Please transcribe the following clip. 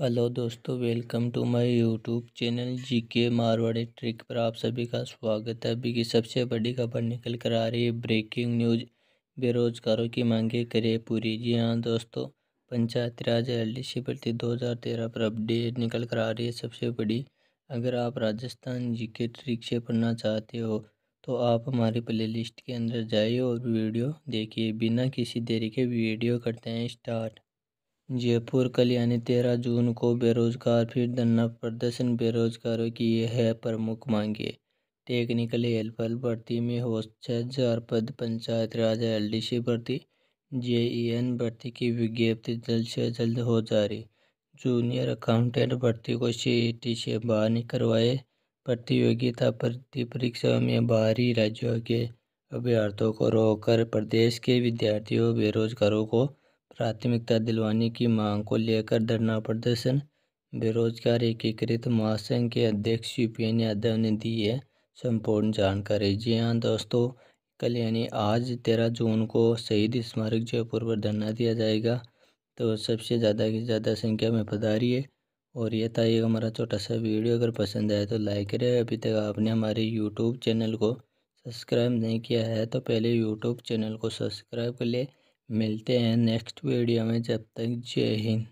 hello दोस्तों welcome to my YouTube channel G K Marwari trick पर आप सभी का स्वागत है अभी की सबसे बड़ी खबर निकल कर आ रही है ब्रेकिंग न्यूज बेरोजगारों की मांगे करे पूरी जी हाँ दोस्तों panchayat Raj L D C भर्ती दो हज़ार तेरह पर अपडेट निकल कर आ रही है सबसे बड़ी अगर आप राजस्थान जी के ट्रिक से पढ़ना चाहते हो तो आप हमारी प्ले लिस्ट के अंदर जाइए और वीडियो देखिए बिना किसी देरी के वीडियो करते हैं स्टार्ट जयपुर कल यानी तेरह जून को बेरोजगार फिर धरना प्रदर्शन बेरोजगारों की यह है प्रमुख मांगे टेक्निकल हेल्पर भर्ती में हो छः हजार पद पंचायत राज सी भर्ती एन भर्ती की विज्ञप्ति जल्द से जल्द हो जारी जूनियर अकाउंटेंट भर्ती को टी से बाहर निकलवाए प्रतियोगिता भर्ती परीक्षाओं में बाहरी राज्यों के अभ्यर्थियों को रोककर प्रदेश के विद्यार्थियों बेरोजगारों को प्राथमिकता दिलवाने की मांग को लेकर धरना प्रदर्शन बेरोजगार एकीकृत महासंघ के अध्यक्ष यूपीएन यादव ने दी है संपूर्ण जानकारी जी हाँ दोस्तों कल यानी आज तेरह जून को शहीद स्मारक जयपुर पर धरना दिया जाएगा तो सबसे ज़्यादा की ज़्यादा संख्या में है और यह था एक हमारा छोटा सा वीडियो अगर पसंद आए तो लाइक करें अभी तक आपने हमारे यूट्यूब चैनल को सब्सक्राइब नहीं किया है तो पहले यूट्यूब चैनल को सब्सक्राइब कर लें मिलते हैं नेक्स्ट वीडियो में जब तक जय हिंद